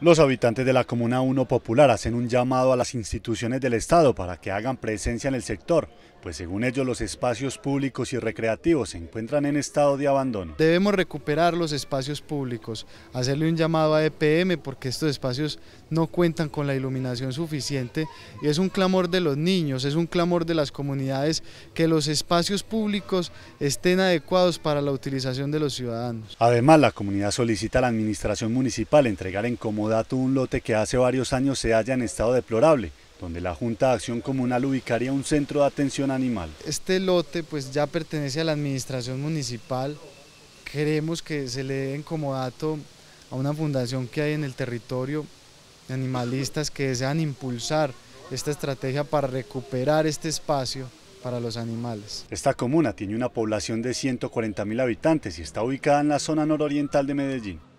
Los habitantes de la Comuna 1 Popular hacen un llamado a las instituciones del Estado para que hagan presencia en el sector, pues según ellos los espacios públicos y recreativos se encuentran en estado de abandono. Debemos recuperar los espacios públicos, hacerle un llamado a EPM porque estos espacios no cuentan con la iluminación suficiente y es un clamor de los niños, es un clamor de las comunidades que los espacios públicos estén adecuados para la utilización de los ciudadanos. Además, la comunidad solicita a la administración municipal entregar en comodato un lote que hace varios años se halla en estado deplorable donde la Junta de Acción Comunal ubicaría un centro de atención animal. Este lote pues ya pertenece a la administración municipal, queremos que se le den como dato a una fundación que hay en el territorio, de animalistas que desean impulsar esta estrategia para recuperar este espacio para los animales. Esta comuna tiene una población de 140.000 habitantes y está ubicada en la zona nororiental de Medellín.